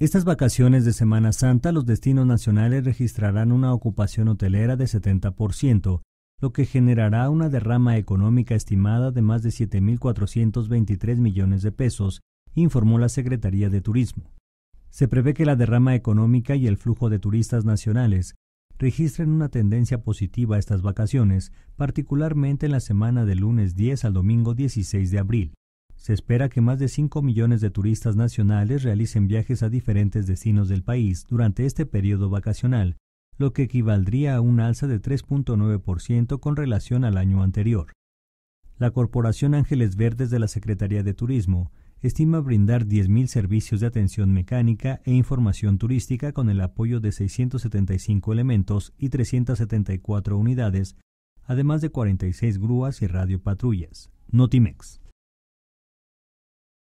Estas vacaciones de Semana Santa los destinos nacionales registrarán una ocupación hotelera de 70%, lo que generará una derrama económica estimada de más de 7.423 millones de pesos, informó la Secretaría de Turismo. Se prevé que la derrama económica y el flujo de turistas nacionales registren una tendencia positiva estas vacaciones, particularmente en la semana del lunes 10 al domingo 16 de abril. Se espera que más de 5 millones de turistas nacionales realicen viajes a diferentes destinos del país durante este periodo vacacional, lo que equivaldría a un alza de 3.9% con relación al año anterior. La Corporación Ángeles Verdes de la Secretaría de Turismo estima brindar 10.000 servicios de atención mecánica e información turística con el apoyo de 675 elementos y 374 unidades, además de 46 grúas y radiopatrullas. Notimex.